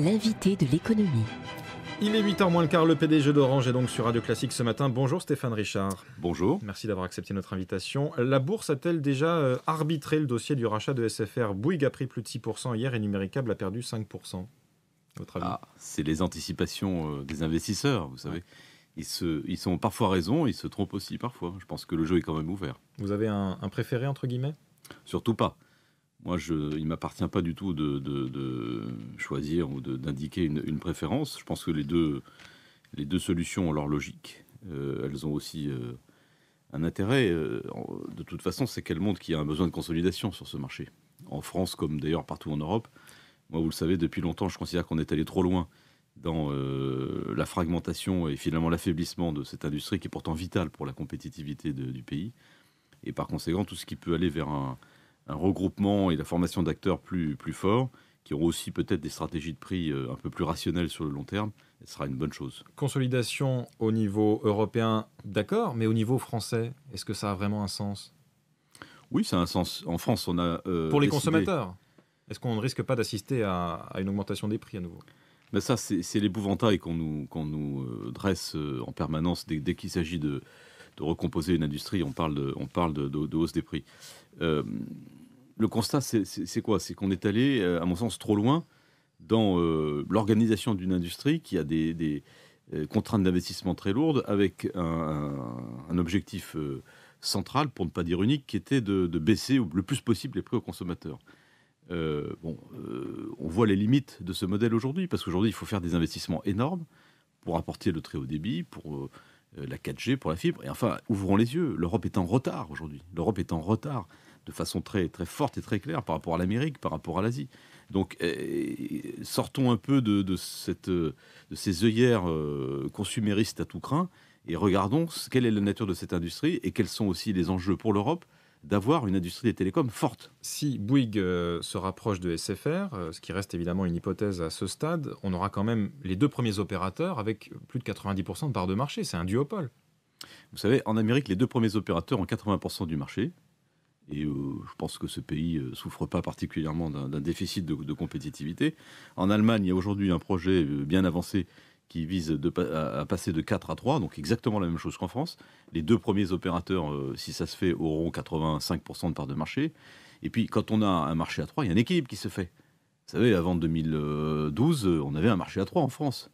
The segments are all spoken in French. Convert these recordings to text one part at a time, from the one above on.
l'invité de l'économie. Il est 8h moins le quart, le PDG d'Orange est donc sur Radio Classique ce matin. Bonjour Stéphane Richard. Bonjour. Merci d'avoir accepté notre invitation. La bourse a-t-elle déjà euh, arbitré le dossier du rachat de SFR Bouygues a pris plus de 6% hier et Numéricable a perdu 5% avis? Ah, c'est les anticipations euh, des investisseurs, vous savez. Ils, se, sont parfois raison, ils se trompent aussi parfois. Je pense que le jeu est quand même ouvert. Vous avez un, un préféré entre guillemets Surtout pas. Moi, je, il ne m'appartient pas du tout de, choisir ou d'indiquer une, préférence. Je pense que les deux, les deux solutions ont leur logique. Euh, elles ont aussi euh, un intérêt. Euh, de toute façon, c'est qu'elles montrent qu'il y a un besoin de consolidation sur ce marché. En France, comme d'ailleurs partout en Europe. Moi, vous le savez, depuis longtemps, je considère qu'on est allé trop loin dans la fragmentation et finalement l'affaiblissement de cette industrie qui est pourtant vitale pour la compétitivité du pays. Et par conséquent, tout ce qui peut aller vers un, un regroupement et la formation d'acteurs plus, plus forts, qui auront aussi peut-être des stratégies de prix euh, un peu plus rationnelles sur le long terme, ce sera une bonne chose. Consolidation au niveau européen, d'accord, mais au niveau français, est-ce que ça a vraiment un sens Oui, ça a un sens. En France, on a... Euh, Pour les consommateurs, est-ce qu'on ne risque pas d'assister à, une augmentation des prix à nouveau Mais ben ça, c'est l'épouvantail qu'on nous, qu'on nous, euh, dresse en permanence dès, qu'il s'agit de, de, recomposer une industrie. On parle de, on parle de, de hausse des prix. Euh, le constat, c'est quoi C'est qu'on est allé, euh, à mon sens, trop loin dans euh, l'organisation d'une industrie qui a des, euh, contraintes d'investissement très lourdes, avec un, objectif central, pour ne pas dire unique, qui était de, baisser le plus possible les prix aux consommateurs. bon, on voit les limites de ce modèle aujourd'hui, parce qu'aujourd'hui, il faut faire des investissements énormes pour apporter le très haut débit, pour la 4G, pour la fibre. Et enfin, ouvrons les yeux, l'Europe est en retard aujourd'hui. L'Europe est en retard de façon très, très forte et très claire par rapport à l'Amérique, par rapport à l'Asie. Donc euh, sortons un peu de, de, cette, euh, de ces œillères euh, consuméristes à tout craint et regardons quelle est la nature de cette industrie et quels sont aussi les enjeux pour l'Europe d'avoir une industrie des télécoms forte. Si Bouygues se rapproche de SFR, ce qui reste évidemment une hypothèse à ce stade, on aura quand même les deux premiers opérateurs avec plus de 90% de parts de marché. C'est un duopole. Vous savez, en Amérique, les deux premiers opérateurs ont 80% du marché et euh, je pense que ce pays ne euh, souffre pas particulièrement d'un déficit de, compétitivité. En Allemagne, il y a aujourd'hui un projet euh, bien avancé qui vise à, passer de 4 à 3, donc exactement la même chose qu'en France. Les deux premiers opérateurs, si ça se fait, auront 85% de part de marché. Et puis, quand on a un marché à 3, il y a un équilibre qui se fait. Vous savez, avant 2012, on avait un marché à 3 en France.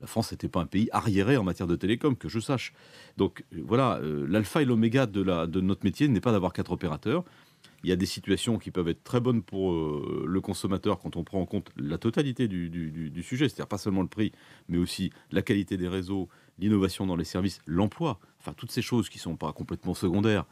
La France n'était pas un pays arriéré en matière de télécom, que je sache. Donc euh, voilà, euh, l'alpha et l'oméga de, notre métier n'est pas d'avoir quatre opérateurs. Il y a des situations qui peuvent être très bonnes pour euh, le consommateur quand on prend en compte la totalité du, du sujet, c'est-à-dire pas seulement le prix, mais aussi la qualité des réseaux, l'innovation dans les services, l'emploi, enfin toutes ces choses qui ne sont pas complètement secondaires.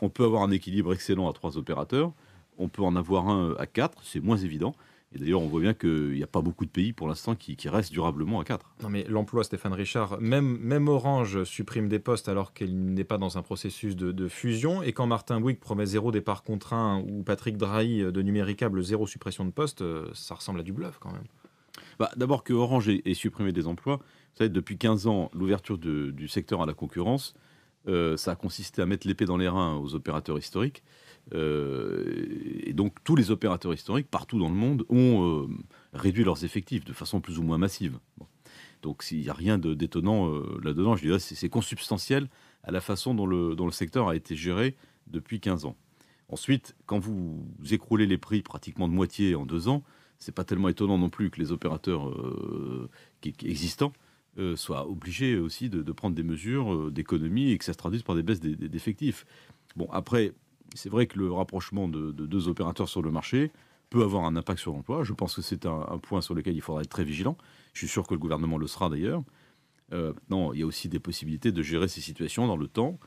On peut avoir un équilibre excellent à trois opérateurs, on peut en avoir un à quatre, c'est moins évident, et d'ailleurs, on voit bien qu'il n'y a pas beaucoup de pays pour l'instant qui, restent durablement à 4. Non, mais l'emploi, Stéphane Richard, même, Orange supprime des postes alors qu'il n'est pas dans un processus de, fusion. Et quand Martin Bouygues promet zéro départ contraint ou Patrick Drahi euh, de Numéricable zéro suppression de postes, euh, ça ressemble à du bluff quand même. Bah, d'abord que Orange est ait, supprimé des emplois. Vous savez, depuis 15 ans, l'ouverture du secteur à la concurrence, euh, ça a consisté à mettre l'épée dans les reins aux opérateurs historiques. Euh, et donc tous les opérateurs historiques partout dans le monde ont euh, réduit leurs effectifs de façon plus ou moins massive. Donc il n'y a rien détonnant là-dedans. Je dirais c'est consubstantiel à la façon dont le, secteur a été géré depuis 15 ans. Ensuite, quand vous écroulez les prix pratiquement de moitié en deux ans, ce c'est pas tellement étonnant non plus que les opérateurs existants euh, soit obligé aussi de, prendre des mesures euh, d'économie et que ça se traduise par des baisses d'effectifs. Bon, après, c'est vrai que le rapprochement de, deux opérateurs sur le marché peut avoir un impact sur l'emploi. Je pense que c'est un, point sur lequel il faudra être très vigilant. Je suis sûr que le gouvernement le sera d'ailleurs. Euh, non, il y a aussi des possibilités de gérer ces situations dans le temps.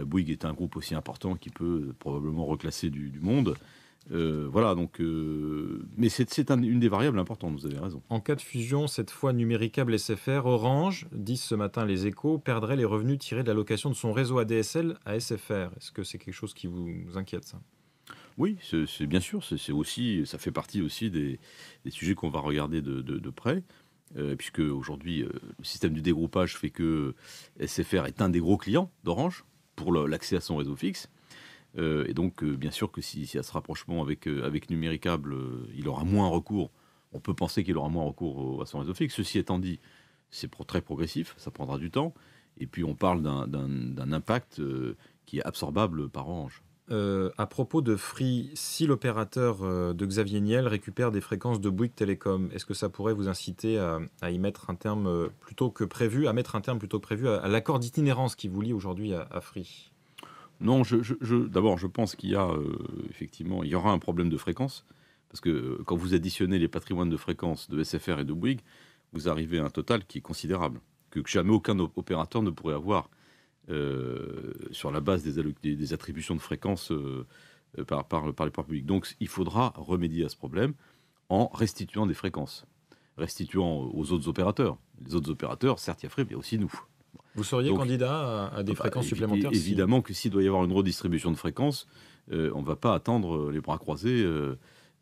Bouygues est un groupe aussi important qui peut probablement reclasser du monde. Euh, voilà, donc. Euh, mais c'est une des variables importantes, vous avez raison. En cas de fusion, cette fois numéricable SFR, Orange, disent ce matin les échos, perdrait les revenus tirés de l'allocation de son réseau ADSL à SFR. Est-ce que c'est quelque chose qui vous inquiète, ça oui, c'est bien sûr, c'est aussi, ça fait partie aussi des, sujets qu'on va regarder de, près, euh, puisque aujourd'hui le système du dégroupage fait que SFR est un des gros clients d'Orange pour l'accès à son réseau fixe, euh, et donc, euh, bien sûr que s'il si y a ce rapprochement avec, euh, avec Numéricable, il aura moins recours. On peut penser qu'il aura moins recours à son réseau fixe. Ceci étant dit, c'est très progressif, ça prendra du temps. Et puis, on parle d'un impact qui est absorbable par Orange. à propos de Free, si l'opérateur de Xavier Niel récupère des fréquences de Bouygues Télécom, est-ce que ça pourrait vous inciter à, y mettre un terme plutôt que prévu, à mettre un terme plutôt que prévu à, l'accord d'itinérance qui vous lie aujourd'hui à, Free non, je, d'abord, je pense qu'il y a euh, effectivement, il y aura un problème de fréquence parce que euh, quand vous additionnez les patrimoines de fréquence de SFR et de Bouygues, vous arrivez à un total qui est considérable, que jamais aucun opérateur ne pourrait avoir euh, sur la base des, attributions de fréquence par, les pouvoirs publics. Donc, il faudra remédier à ce problème en restituant des fréquences, restituant aux autres opérateurs. Les autres opérateurs, certes, il y a mais aussi nous. Vous seriez candidat à, des ah bah, fréquences supplémentaires Évidemment que s'il doit y avoir une redistribution de fréquences, euh, on ne va pas attendre euh, les bras croisés euh,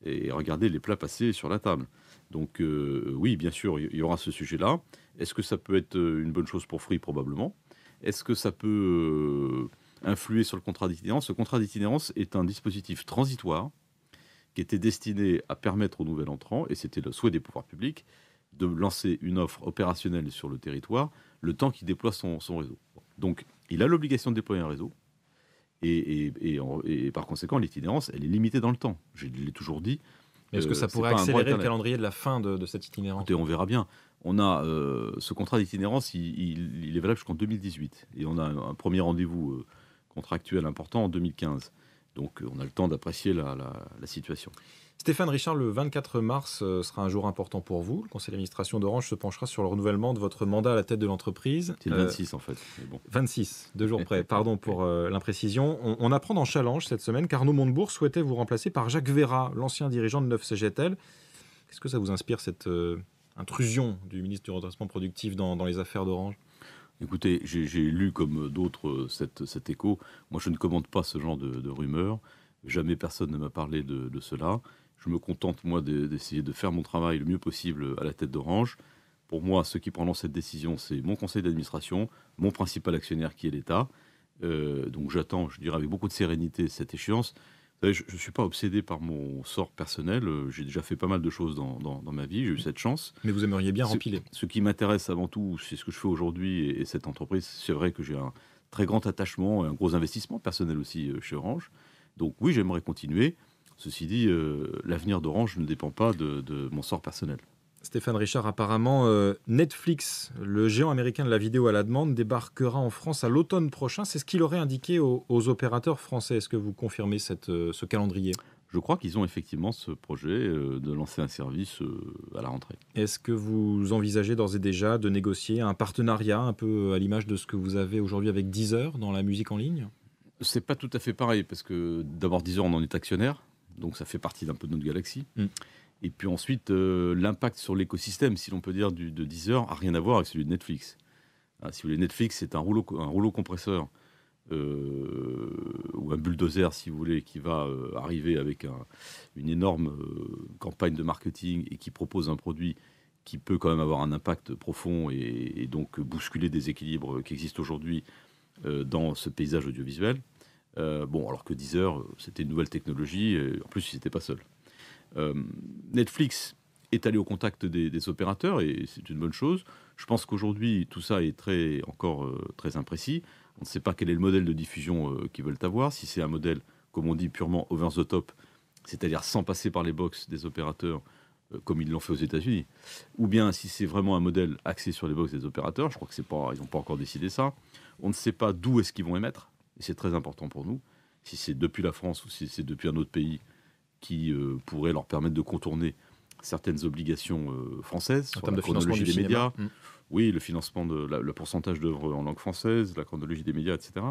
et regarder les plats passés sur la table. Donc oui, bien sûr, il y aura ce sujet-là. Est-ce que ça peut être une bonne chose pour Free Probablement. Est-ce que ça peut influer sur le contrat d'itinérance Ce contrat d'itinérance est un dispositif transitoire qui était destiné à permettre aux nouvel entrants, et c'était le souhait des pouvoirs publics, de lancer une offre opérationnelle sur le territoire le temps qu'il déploie son, réseau. Donc, il a l'obligation de déployer un réseau. Et, par conséquent, l'itinérance, elle est limitée dans le temps. Je l'ai toujours dit. est-ce que euh, ça pourrait accélérer le calendrier de la fin de, cette itinérance On verra bien. On a euh, ce contrat d'itinérance, il, est valable jusqu'en 2018. Et on a un, premier rendez-vous euh, contractuel important en 2015. Donc on a le temps d'apprécier la, la situation. Stéphane Richard, le 24 mars euh, sera un jour important pour vous. Le conseil d'administration d'Orange se penchera sur le renouvellement de votre mandat à la tête de l'entreprise. C'est le euh, 26 en fait. 26, deux jours près. Pardon pour euh, l'imprécision. On, apprend en Challenge cette semaine qu'Arnaud Montebourg souhaitait vous remplacer par Jacques Véra, l'ancien dirigeant de 9CGTL. Qu'est-ce que ça vous inspire cette intrusion du ministre du redressement productif dans, les affaires d'Orange Écoutez, j'ai lu comme d'autres cet, écho. Moi, je ne commente pas ce genre de, rumeurs. Jamais personne ne m'a parlé de cela. Je me contente, moi, d'essayer de faire mon travail le mieux possible à la tête d'Orange. Pour moi, ceux qui prendront cette décision, c'est mon conseil d'administration, mon principal actionnaire qui est l'État. Euh, donc j'attends, je dirais, avec beaucoup de sérénité cette échéance. je ne suis pas obsédé par mon sort personnel. Euh, j'ai déjà fait pas mal de choses dans, ma vie. J'ai eu cette chance. Mais vous aimeriez bien rempiler. Ce, qui m'intéresse avant tout, c'est ce que je fais aujourd'hui et, cette entreprise. C'est vrai que j'ai un très grand attachement et un gros investissement personnel aussi euh, chez Orange. Donc oui, j'aimerais continuer. Ceci dit, euh, l'avenir d'Orange ne dépend pas de, mon sort personnel. Stéphane Richard, apparemment, euh, Netflix, le géant américain de la vidéo à la demande, débarquera en France à l'automne prochain. C'est ce qu'il aurait indiqué aux, opérateurs français. Est-ce que vous confirmez euh, ce calendrier Je crois qu'ils ont effectivement ce projet de lancer un service à la rentrée. Est-ce que vous envisagez d'ores et déjà de négocier un partenariat un peu à l'image de ce que vous avez aujourd'hui avec Deezer dans la musique en ligne c'est pas tout à fait pareil parce que d'abord Deezer on en est actionnaire, donc ça fait partie d'un peu de notre galaxie. Mm. Et puis ensuite, euh, l'impact sur l'écosystème, si l'on peut dire, du, de Deezer, a rien à voir avec celui de Netflix. Ah, si vous voulez, Netflix, c'est un rouleau, compresseur euh, ou un bulldozer, si vous voulez, qui va euh, arriver avec une énorme campagne de marketing et qui propose un produit qui peut quand même avoir un impact profond et donc bousculer des équilibres qui existent aujourd'hui dans ce paysage audiovisuel. Euh, bon, alors que Deezer, euh, c'était une nouvelle technologie, en plus, ils n'étaient pas seuls. Euh, Netflix est allé au contact des, opérateurs et c'est une bonne chose. Je pense qu'aujourd'hui, tout ça est très, encore très imprécis. On ne sait pas quel est le modèle de diffusion qu'ils veulent avoir, si c'est un modèle, comme on dit, purement over the top, c'est-à-dire sans passer par les box des opérateurs, comme ils l'ont fait aux États-Unis, ou bien si c'est vraiment un modèle axé sur les box des opérateurs, je crois qu'ils n'ont pas encore décidé ça. On ne sait pas d'où est-ce qu'ils vont émettre et c'est très important pour nous, si c'est depuis la France ou si c'est depuis un autre pays qui euh, pourrait leur permettre de contourner certaines obligations euh, françaises en sur la de chronologie des médias, mm. oui, le financement le pourcentage d'œuvres en langue française, la chronologie des médias, etc.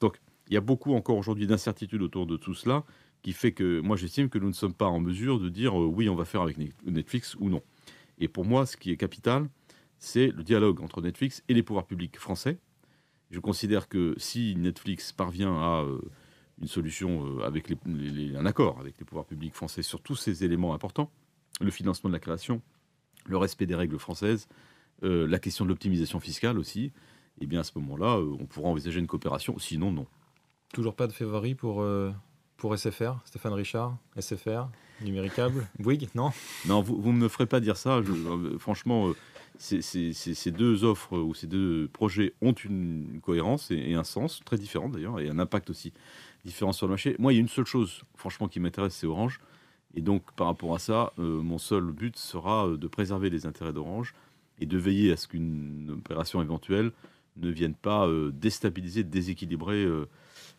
Donc, il y a beaucoup encore aujourd'hui d'incertitudes autour de tout cela qui fait que moi j'estime que nous ne sommes pas en mesure de dire euh, oui, on va faire avec Netflix ou non. Et pour moi, ce qui est capital, c'est le dialogue entre Netflix et les pouvoirs publics français je considère que si Netflix parvient à euh, une solution euh, avec un accord avec les pouvoirs publics français sur tous ces éléments importants, le financement de la création, le respect des règles françaises, euh, la question de l'optimisation fiscale aussi, eh bien à ce moment-là, on pourra envisager une coopération. Sinon, non. Toujours pas de février pour, pour SFR, Stéphane Richard, SFR, Numéricable, Bouygues, non Non, vous, ne me ferez pas dire ça. franchement, ces, deux offres ou ces deux projets ont une cohérence et, un sens très différent d'ailleurs, et un impact aussi différent sur le marché. Moi, il y a une seule chose, franchement, qui m'intéresse, c'est Orange. Et donc, par rapport à ça, euh, mon seul but sera euh, de préserver les intérêts d'Orange et de veiller à ce qu'une opération éventuelle ne vienne pas euh, déstabiliser, déséquilibrer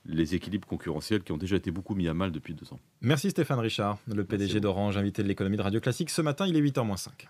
les équilibres concurrentiels qui ont déjà été beaucoup mis à mal depuis deux ans. Merci Stéphane Richard, le PDG d'Orange, invité de l'économie de Radio Classique. Ce matin, il est 8h05.